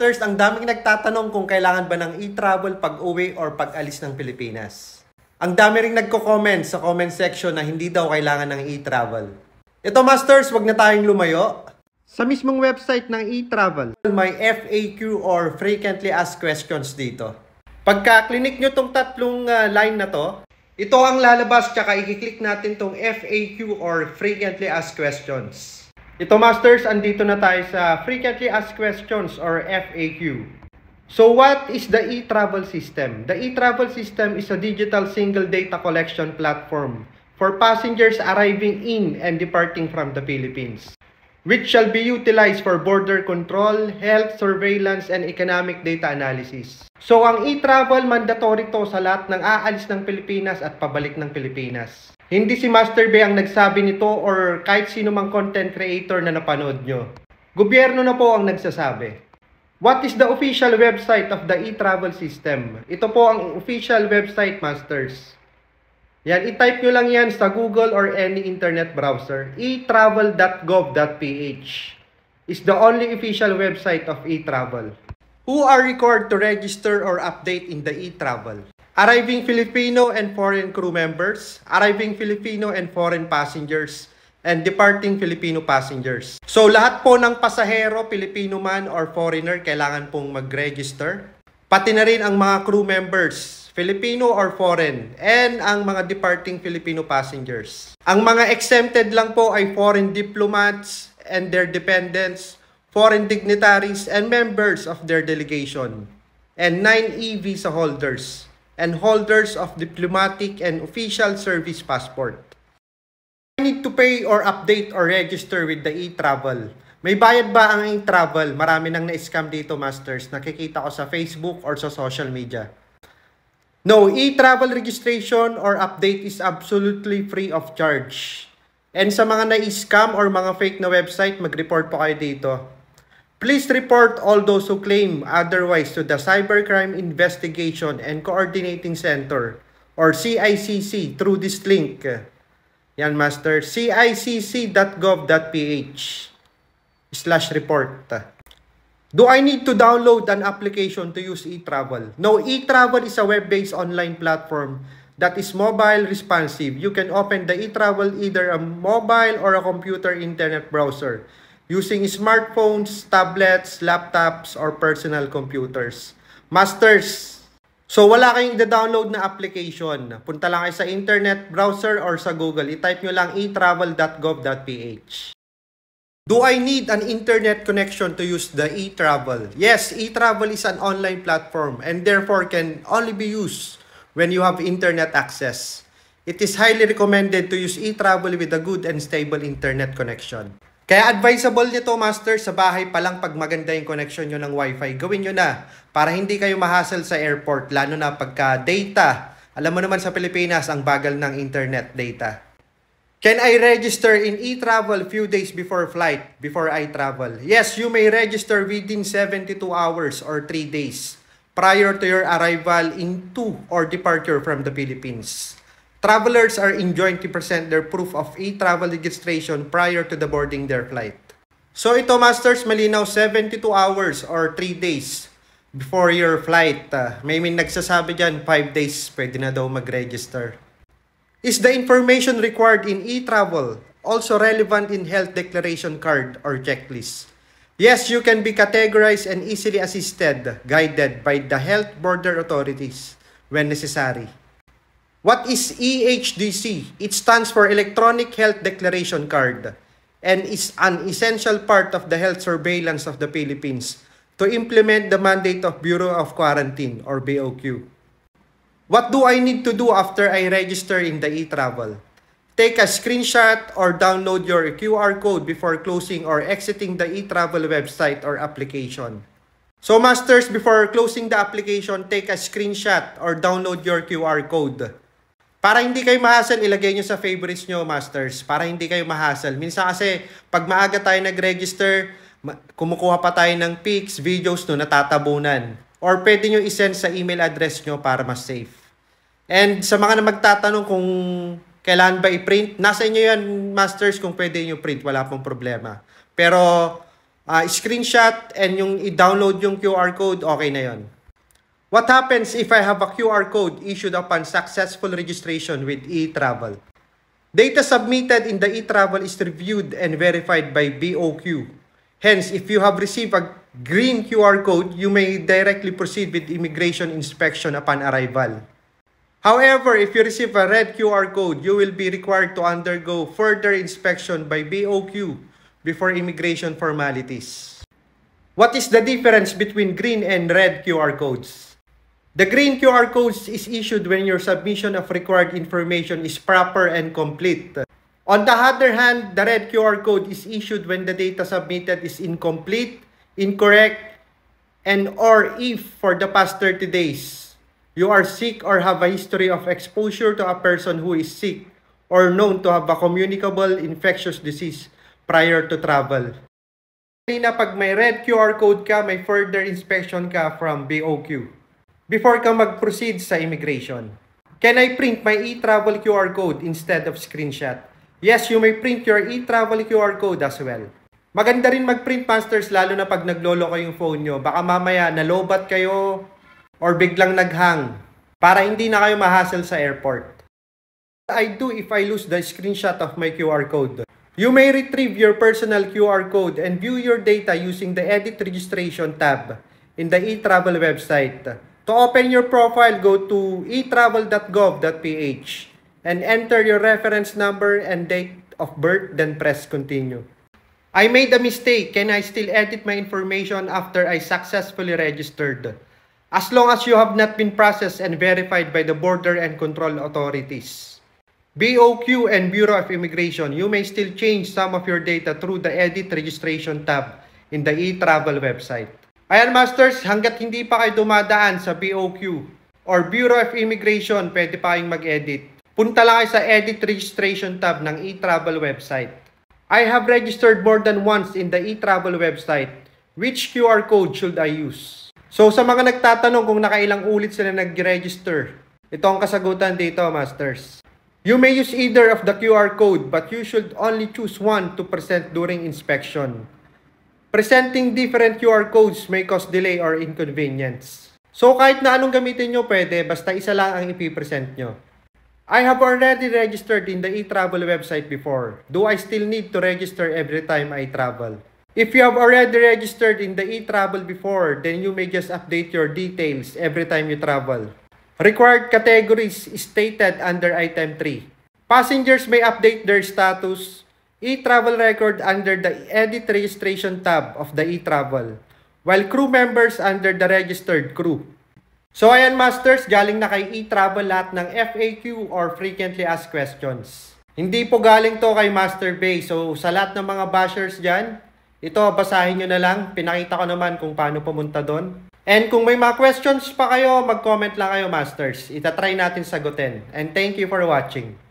First, ang daming nagtatanong kung kailangan ba ng e-travel pag-uwi or pag-alis ng Pilipinas. Ang dami ring nagko-comment sa comment section na hindi daw kailangan ng e-travel. Ito masters, wag na tayong lumayo. Sa mismong website ng e-travel, may FAQ or frequently asked questions dito. Pagka-clinic nyo tong tatlong uh, line na to, ito ang lalabas tsaka i-click natin tong FAQ or frequently asked questions. Ito masters, andito na tayo sa frequently asked questions or FAQ. So what is the e-travel system? The e-travel system is a digital single data collection platform for passengers arriving in and departing from the Philippines, which shall be utilized for border control, health surveillance, and economic data analysis. So ang e-travel mandatory to sa lahat ng aalis ng Pilipinas at pabalik ng Pilipinas. Hindi si Master B ang nagsabi nito or kahit sino mang content creator na napanood nyo. Gobyerno na po ang nagsasabi. What is the official website of the e-travel system? Ito po ang official website, Masters. Yan, i-type nyo lang yan sa Google or any internet browser. e-travel.gov.ph is the only official website of e-travel. Who are required to register or update in the e-travel? arriving Filipino and foreign crew members, arriving Filipino and foreign passengers, and departing Filipino passengers. So lahat po ng pasahero, Filipino man or foreigner, kailangan pong mag-register. Pati na rin ang mga crew members, Filipino or foreign, and ang mga departing Filipino passengers. Ang mga exempted lang po ay foreign diplomats and their dependents, foreign dignitaries and members of their delegation, and 9E e visa holders and holders of diplomatic and official service passport. I need to pay or update or register with the e-travel. May bayad ba ang e-travel? Marami nang na-scam dito, masters. Nakikita ko sa Facebook or sa social media. No, e-travel registration or update is absolutely free of charge. And sa mga na-scam or mga fake na website, mag-report po kayo dito. Please report all those who claim otherwise to the Cybercrime Investigation and Coordinating Center or CICC through this link. Yan, Master. cicc.gov.ph slash report. Do I need to download an application to use e-travel? No, e-travel is a web-based online platform that is mobile responsive. You can open the e-travel either a mobile or a computer internet browser. using smartphones, tablets, laptops, or personal computers. Masters! So wala kayong i download na application. Punta lang kayo sa internet, browser, or sa Google. I-type nyo lang e-travel.gov.ph. Do I need an internet connection to use the e-travel? Yes, e-travel is an online platform and therefore can only be used when you have internet access. It is highly recommended to use e-travel with a good and stable internet connection. Kaya advisable nito master sa bahay pa lang pag maganda yung connection nyo ng wifi, gawin nyo na para hindi kayo mahassle sa airport lalo na pagka data. Alam mo naman sa Pilipinas ang bagal ng internet data. Can I register in e-travel few days before flight, before I travel? Yes, you may register within 72 hours or 3 days prior to your arrival into or departure from the Philippines. Travelers are enjoined to present their proof of e-travel registration prior to the boarding their flight. So ito masters, malinaw 72 hours or 3 days before your flight. Uh, may min nagsasabi dyan 5 days pwede na daw mag-register. Is the information required in e-travel also relevant in health declaration card or checklist? Yes, you can be categorized and easily assisted, guided by the health border authorities when necessary. What is EHDC? It stands for Electronic Health Declaration Card and is an essential part of the health surveillance of the Philippines to implement the mandate of Bureau of Quarantine or BOQ. What do I need to do after I register in the e-travel? Take a screenshot or download your QR code before closing or exiting the e-travel website or application. So masters, before closing the application, take a screenshot or download your QR code. Para hindi kayo mahasal, ilagay nyo sa favorites nyo, masters. Para hindi kayo mahasal. Minsan kasi, pag maaga tayo nag-register, kumukuha pa tayo ng pics, videos no, natatabunan. Or pwede nyo isend sa email address nyo para mas safe. And sa mga na magtatanong kung kailan ba i-print, nasa inyo yan, masters, kung pwede nyo print. Wala pong problema. Pero, uh, screenshot and yung i-download yung QR code, okay na yon What happens if I have a QR code issued upon successful registration with e-travel? Data submitted in the e-travel is reviewed and verified by BOQ. Hence, if you have received a green QR code, you may directly proceed with immigration inspection upon arrival. However, if you receive a red QR code, you will be required to undergo further inspection by BOQ before immigration formalities. What is the difference between green and red QR codes? The green QR code is issued when your submission of required information is proper and complete. On the other hand, the red QR code is issued when the data submitted is incomplete, incorrect, and or if for the past 30 days you are sick or have a history of exposure to a person who is sick or known to have a communicable infectious disease prior to travel. Kanina pag may red QR code ka, may further inspection ka from BOQ. before ka mag-proceed sa immigration. Can I print my e-travel QR code instead of screenshot? Yes, you may print your e-travel QR code as well. Maganda rin mag-print masters lalo na pag naglolo ko yung phone nyo. Baka mamaya nalobat kayo or biglang naghang para hindi na kayo mahassle sa airport. I do if I lose the screenshot of my QR code. You may retrieve your personal QR code and view your data using the Edit Registration tab in the e-travel website. To open your profile, go to etravel.gov.ph and enter your reference number and date of birth, then press continue. I made a mistake. Can I still edit my information after I successfully registered? As long as you have not been processed and verified by the Border and Control Authorities. BOQ and Bureau of Immigration, you may still change some of your data through the Edit Registration tab in the e-travel website. Ayan Masters, hanggat hindi pa kayo dumadaan sa BOQ or Bureau of Immigration, pwede pa kayong mag-edit. Punta lang kayo sa Edit Registration tab ng e-travel website. I have registered more than once in the e-travel website. Which QR code should I use? So sa mga nagtatanong kung nakailang ulit sila nag-register, ito ang kasagutan dito, Masters. You may use either of the QR code but you should only choose one to present during inspection. Presenting different QR codes may cause delay or inconvenience. So kahit na anong gamitin nyo pwede, basta isa lang ang ipipresent nyo. I have already registered in the e-travel website before. Do I still need to register every time I travel? If you have already registered in the e-travel before, then you may just update your details every time you travel. Required categories stated under item 3. Passengers may update their status, e-travel record under the Edit Registration tab of the e-travel, while crew members under the registered crew. So ayan masters, galing na kay e-travel lahat ng FAQ or frequently asked questions. Hindi po galing to kay Master Bay. So sa lahat ng mga bashers dyan, ito basahin nyo na lang. Pinakita ko naman kung paano pumunta doon. And kung may mga questions pa kayo, mag-comment lang kayo masters. Itatry natin sagutin. And thank you for watching.